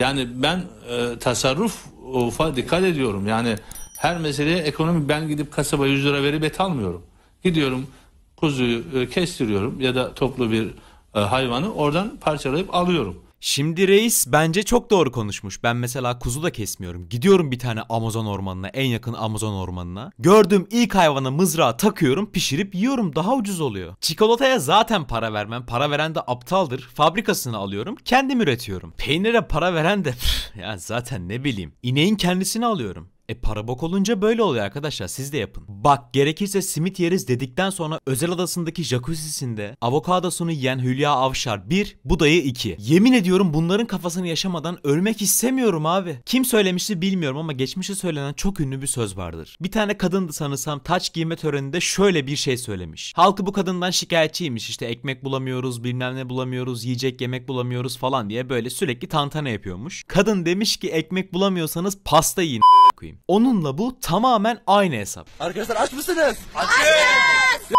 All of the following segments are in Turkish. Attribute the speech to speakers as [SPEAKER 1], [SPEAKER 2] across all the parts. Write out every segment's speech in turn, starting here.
[SPEAKER 1] Yani ben e, tasarrufa dikkat ediyorum. Yani her meseleye ekonomi ben gidip kasaba 100 lira verip et almıyorum. Gidiyorum kuzuyu e, kestiriyorum ya da toplu bir e, hayvanı oradan parçalayıp alıyorum. Şimdi reis bence çok doğru konuşmuş. Ben mesela kuzu da kesmiyorum. Gidiyorum bir tane Amazon ormanına, en yakın Amazon ormanına. Gördüğüm ilk hayvana mızrağı takıyorum, pişirip yiyorum. Daha ucuz oluyor. Çikolataya zaten para vermem. Para veren de aptaldır. Fabrikasını alıyorum, kendim üretiyorum. Peynire para veren de ya zaten ne bileyim. İneğin kendisini alıyorum. E para bok olunca böyle oluyor arkadaşlar siz de yapın. Bak gerekirse simit yeriz dedikten sonra özel adasındaki jacuzzi'sinde avokadosunu yiyen Hülya Avşar 1, Budayı 2. Yemin ediyorum bunların kafasını yaşamadan ölmek istemiyorum abi. Kim söylemişti bilmiyorum ama geçmişte söylenen çok ünlü bir söz vardır. Bir tane kadındı sanırsam taç giyme töreninde şöyle bir şey söylemiş. Halkı bu kadından şikayetçiymiş işte ekmek bulamıyoruz bilmem ne bulamıyoruz yiyecek yemek bulamıyoruz falan diye böyle sürekli tantana yapıyormuş. Kadın demiş ki ekmek bulamıyorsanız pasta yiyin koyayım. Onunla bu tamamen aynı hesap. Arkadaşlar aç mısınız? Açız!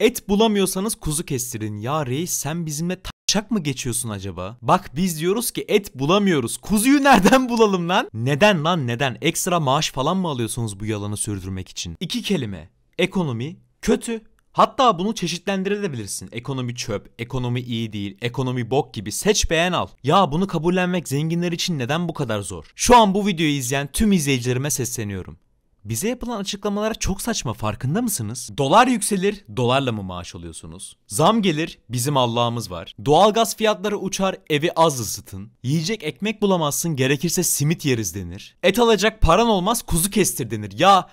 [SPEAKER 1] Et bulamıyorsanız kuzu kestirin. Ya reis sen bizimle taçak mı geçiyorsun acaba? Bak biz diyoruz ki et bulamıyoruz. Kuzuyu nereden bulalım lan? Neden lan neden? Ekstra maaş falan mı alıyorsunuz bu yalanı sürdürmek için? İki kelime. Ekonomi kötü. Hatta bunu çeşitlendirebilirsin. Ekonomi çöp, ekonomi iyi değil, ekonomi bok gibi seç beğen al. Ya bunu kabullenmek zenginler için neden bu kadar zor? Şu an bu videoyu izleyen tüm izleyicilerime sesleniyorum. Bize yapılan açıklamalara çok saçma farkında mısınız? Dolar yükselir, dolarla mı maaş alıyorsunuz? Zam gelir, bizim Allah'ımız var. Doğalgaz fiyatları uçar, evi az ısıtın. Yiyecek ekmek bulamazsın, gerekirse simit yeriz denir. Et alacak paran olmaz, kuzu kestir denir. Ya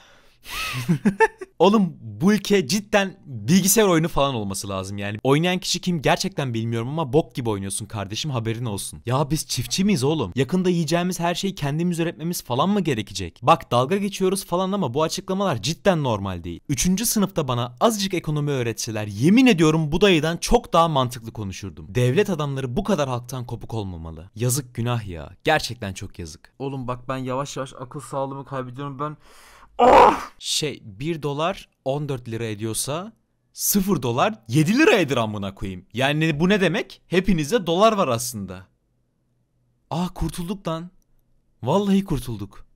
[SPEAKER 1] Oğlum bu ülke cidden bilgisayar oyunu falan olması lazım yani. Oynayan kişi kim gerçekten bilmiyorum ama bok gibi oynuyorsun kardeşim haberin olsun. Ya biz çiftçi miyiz oğlum? Yakında yiyeceğimiz her şeyi kendimiz üretmemiz falan mı gerekecek? Bak dalga geçiyoruz falan ama bu açıklamalar cidden normal değil. Üçüncü sınıfta bana azıcık ekonomi öğretseler yemin ediyorum bu dayıdan çok daha mantıklı konuşurdum. Devlet adamları bu kadar halktan kopuk olmamalı. Yazık günah ya. Gerçekten çok yazık. Oğlum bak ben yavaş yavaş akıl sağlığımı kaybediyorum ben. Ah! Şey 1 dolar 14 lira ediyorsa 0 dolar 7 lira edir amına koyayım. Yani bu ne demek? Hepinizde dolar var aslında. Ah kurtulduk lan. Vallahi kurtulduk.